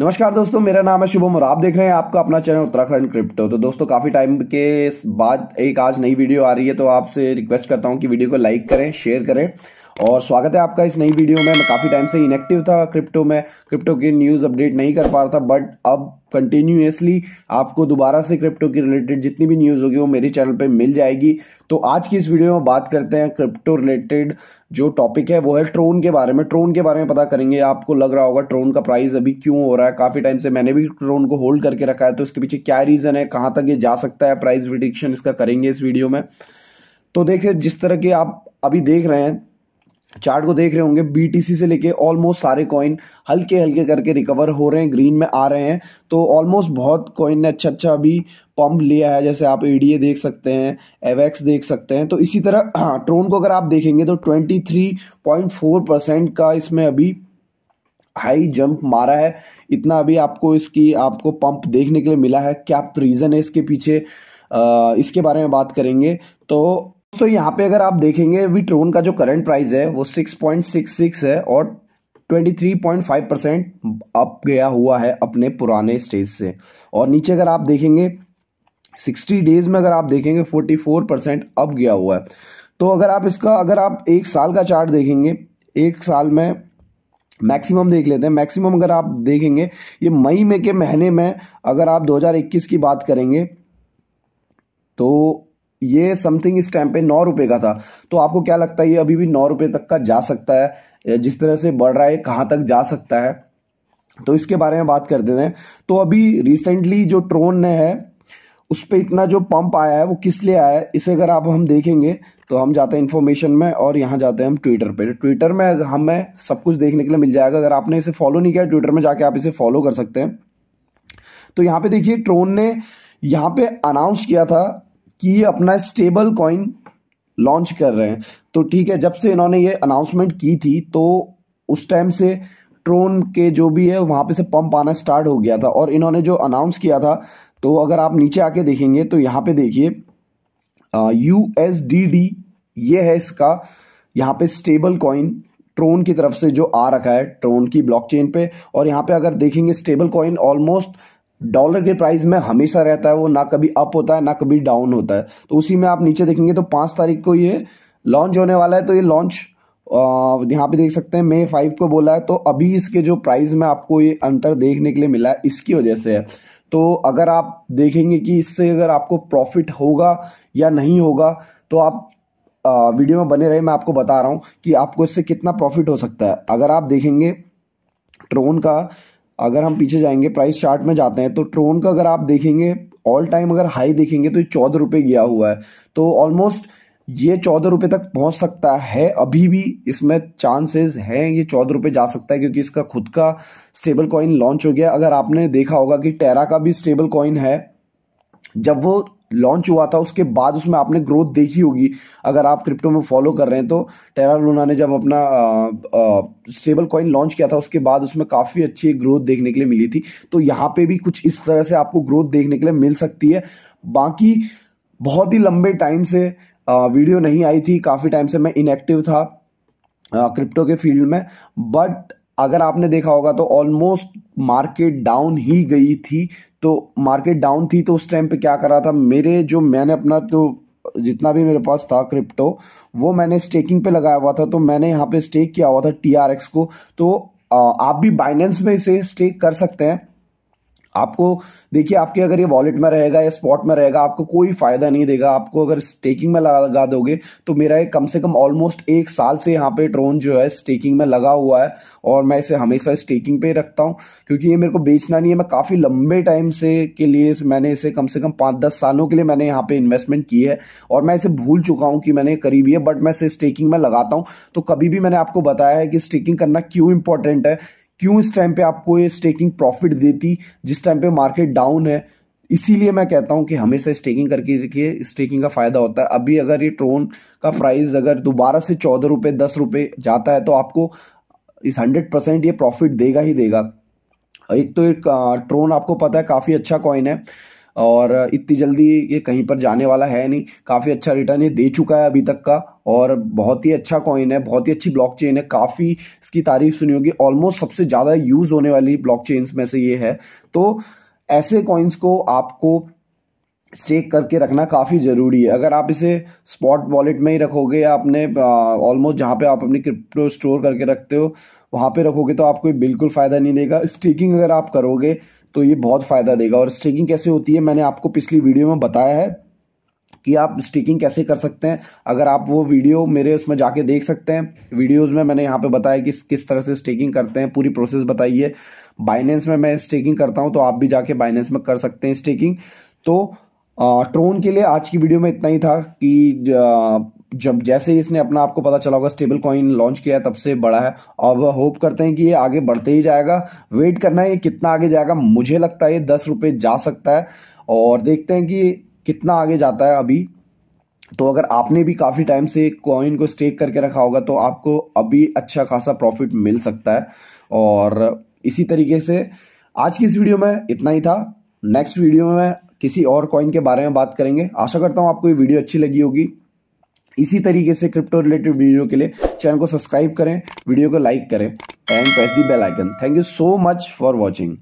नमस्कार दोस्तों मेरा नाम है शुभम और आप देख रहे हैं आपका अपना चैनल उत्तराखंड क्रिप्टो तो दोस्तों काफ़ी टाइम के बाद एक आज नई वीडियो आ रही है तो आपसे रिक्वेस्ट करता हूं कि वीडियो को लाइक करें शेयर करें और स्वागत है आपका इस नई वीडियो में मैं काफ़ी टाइम से इनएक्टिव था क्रिप्टो में क्रिप्टो की न्यूज़ अपडेट नहीं कर पा रहा था बट अब कंटिन्यूसली आपको दोबारा से क्रिप्टो की रिलेटेड जितनी भी न्यूज़ होगी वो मेरे चैनल पे मिल जाएगी तो आज की इस वीडियो में बात करते हैं क्रिप्टो रिलेटेड जो टॉपिक है वो है ट्रोन के बारे में ट्रोन के बारे में पता करेंगे आपको लग रहा होगा ट्रोन का प्राइस अभी क्यों हो रहा है काफ़ी टाइम से मैंने भी ट्रोन को होल्ड करके रखा है तो इसके पीछे क्या रीज़न है कहाँ तक ये जा सकता है प्राइस प्रिडिक्शन इसका करेंगे इस वीडियो में तो देखिए जिस तरह के आप अभी देख रहे हैं चार्ट को देख रहे होंगे बी से लेके ऑलमोस्ट सारे कॉइन हल्के हल्के करके रिकवर हो रहे हैं ग्रीन में आ रहे हैं तो ऑलमोस्ट बहुत कॉइन ने अच्छा अच्छा अभी पंप लिया है जैसे आप एडीए देख सकते हैं एवेक्स देख सकते हैं तो इसी तरह हाँ, ट्रोन को अगर आप देखेंगे तो 23.4 परसेंट का इसमें अभी हाई जंप मारा है इतना अभी आपको इसकी आपको पंप देखने के लिए मिला है क्या रीज़न है इसके पीछे आ, इसके बारे में बात करेंगे तो तो यहाँ पे अगर आप देखेंगे अभी ट्रोन का जो करंट प्राइस है वो 6.66 है और 23.5 परसेंट अप गया हुआ है अपने पुराने स्टेज से और नीचे अगर आप देखेंगे 60 डेज में अगर आप देखेंगे 44 परसेंट अप गया हुआ है तो अगर आप इसका अगर आप एक साल का चार्ट देखेंगे एक साल में मैक्सिमम देख लेते हैं मैक्सिमम अगर आप देखेंगे ये मई में के महीने में अगर आप 2021 की बात करेंगे तो ये समथिंग इस टाइम पे नौ रुपए का था तो आपको क्या लगता है ये अभी भी नौ रुपए तक का जा सकता है जिस तरह से बढ़ रहा है कहाँ तक जा सकता है तो इसके बारे में बात करते हैं तो अभी रिसेंटली जो ट्रोन ने है उस पर इतना जो पंप आया है वो किस लिए आया है इसे अगर आप हम देखेंगे तो हम जाते हैं इन्फॉर्मेशन में और यहाँ जाते हैं हम ट्विटर पे ट्विटर में हमें सब कुछ देखने के लिए मिल जाएगा अगर आपने इसे फॉलो नहीं किया ट्विटर में जाके आप इसे फॉलो कर सकते हैं तो यहाँ पे देखिए ट्रोन ने यहाँ पे अनाउंस किया था कि अपना स्टेबल कॉइन लॉन्च कर रहे हैं तो ठीक है जब से इन्होंने ये अनाउंसमेंट की थी तो उस टाइम से ट्रोन के जो भी है वहाँ पे से पंप आना स्टार्ट हो गया था और इन्होंने जो अनाउंस किया था तो अगर आप नीचे आके देखेंगे तो यहाँ पे देखिए यू एस डी डी ये है इसका यहाँ पे स्टेबल कॉइन ट्रोन की तरफ से जो आ रखा है ट्रोन की ब्लॉकचेन पे और यहाँ पे अगर देखेंगे स्टेबल कॉइन ऑलमोस्ट डॉलर के प्राइस में हमेशा रहता है वो ना कभी अप होता है ना कभी डाउन होता है तो उसी में आप नीचे देखेंगे तो पाँच तारीख को ये लॉन्च होने वाला है तो ये लॉन्च यहाँ पे देख सकते हैं मे फाइव को बोला है तो अभी इसके जो प्राइस में आपको ये अंतर देखने के लिए मिला है इसकी वजह से है तो अगर आप देखेंगे कि इससे अगर आपको प्रॉफिट होगा या नहीं होगा तो आप आ, वीडियो में बने रहे मैं आपको बता रहा हूँ कि आपको इससे कितना प्रॉफिट हो सकता है अगर आप देखेंगे ट्रोन का अगर हम पीछे जाएंगे प्राइस चार्ट में जाते हैं तो ट्रोन का अगर आप देखेंगे ऑल टाइम अगर हाई देखेंगे तो ये चौदह रुपये गया हुआ है तो ऑलमोस्ट ये चौदह रुपये तक पहुंच सकता है अभी भी इसमें चांसेस हैं ये चौदह रुपये जा सकता है क्योंकि इसका खुद का स्टेबल कॉइन लॉन्च हो गया अगर आपने देखा होगा कि टेरा का भी स्टेबल कॉइन है जब वो लॉन्च हुआ था उसके बाद उसमें आपने ग्रोथ देखी होगी अगर आप क्रिप्टो में फॉलो कर रहे हैं तो टेरा लूना ने जब अपना स्टेबल कॉइन लॉन्च किया था उसके बाद उसमें काफ़ी अच्छी ग्रोथ देखने के लिए मिली थी तो यहाँ पे भी कुछ इस तरह से आपको ग्रोथ देखने के लिए मिल सकती है बाकी बहुत ही लंबे टाइम से वीडियो नहीं आई थी काफ़ी टाइम से मैं इनएक्टिव था क्रिप्टो के फील्ड में बट अगर आपने देखा होगा तो ऑलमोस्ट मार्केट डाउन ही गई थी तो मार्केट डाउन थी तो उस टाइम पे क्या करा था मेरे जो मैंने अपना तो जितना भी मेरे पास था क्रिप्टो वो मैंने स्टेकिंग पे लगाया हुआ था तो मैंने यहाँ पे स्टेक किया हुआ था टी को तो आप भी बाइनेंस में इसे स्टेक कर सकते हैं आपको देखिए आपके अगर ये वॉलेट में रहेगा या स्पॉट में रहेगा आपको कोई फायदा नहीं देगा आपको अगर स्टेकिंग में लगा दोगे तो मेरा ये कम से कम ऑलमोस्ट एक साल से यहाँ पे ड्रोन जो है स्टेकिंग में लगा हुआ है और मैं इसे हमेशा स्टेकिंग पे रखता हूँ क्योंकि ये मेरे को बेचना नहीं है मैं काफ़ी लंबे टाइम से के लिए मैंने इसे कम से कम पाँच दस सालों के लिए मैंने यहाँ पे इन्वेस्टमेंट की है और मैं इसे भूल चुका हूँ कि मैंने करीबी है बट मैं इसे स्टेकिंग में लगाता हूँ तो कभी भी मैंने आपको बताया है कि स्टेकिंग करना क्यों इंपॉर्टेंट है क्यों इस टाइम पे आपको ये स्टेकिंग प्रॉफिट देती जिस टाइम पे मार्केट डाउन है इसीलिए मैं कहता हूं कि हमेशा स्टेकिंग करके देखिए स्टेकिंग का फायदा होता है अभी अगर ये ट्रोन का प्राइस अगर दोबारा से चौदह रुपये दस रुपये जाता है तो आपको इस हंड्रेड परसेंट ये प्रॉफिट देगा ही देगा एक तो एक ट्रोन आपको पता है काफ़ी अच्छा कॉइन है और इतनी जल्दी ये कहीं पर जाने वाला है नहीं काफ़ी अच्छा रिटर्न ये दे चुका है अभी तक का और बहुत ही अच्छा कॉइन है बहुत ही अच्छी ब्लॉकचेन है काफ़ी इसकी तारीफ सुनी होगी ऑलमोस्ट सबसे ज़्यादा यूज़ होने वाली ब्लॉकचेन्स में से ये है तो ऐसे कॉइन्स को आपको स्टेक करके रखना काफ़ी ज़रूरी है अगर आप इसे स्पॉट वॉलेट में ही रखोगे या अपने ऑलमोस्ट जहाँ पे आप अपनी क्रिप्टो स्टोर करके रखते हो वहाँ पे रखोगे तो आपको बिल्कुल फ़ायदा नहीं देगा स्टेकिंग अगर आप करोगे तो ये बहुत फ़ायदा देगा और स्टेकिंग कैसे होती है मैंने आपको पिछली वीडियो में बताया है कि आप स्टेकिंग कैसे कर सकते हैं अगर आप वो वीडियो मेरे उसमें जाके देख सकते हैं वीडियोज में मैंने यहाँ पे बताया कि किस तरह से स्टेकिंग करते हैं पूरी प्रोसेस बताइए बाइनेंस में मैं स्टेकिंग करता हूँ तो आप भी जाके बाइनेंस में कर सकते हैं स्टेकिंग तो ट्रोन के लिए आज की वीडियो में इतना ही था कि जब जैसे ही इसने अपना आपको पता चला होगा स्टेबल कॉइन लॉन्च किया तब से बड़ा है अब होप करते हैं कि ये आगे बढ़ते ही जाएगा वेट करना है ये कितना आगे जाएगा मुझे लगता है ये दस रुपये जा सकता है और देखते हैं कि कितना आगे जाता है अभी तो अगर आपने भी काफ़ी टाइम से कॉइन को स्टेक करके रखा होगा तो आपको अभी अच्छा खासा प्रॉफिट मिल सकता है और इसी तरीके से आज की इस वीडियो में इतना ही था नेक्स्ट वीडियो में किसी और कॉइन के बारे में बात करेंगे आशा करता हूँ आपको ये वीडियो अच्छी लगी होगी इसी तरीके से क्रिप्टो रिलेटेड वीडियो के लिए चैनल को सब्सक्राइब करें वीडियो को लाइक करें and press the bell icon thank you so much for watching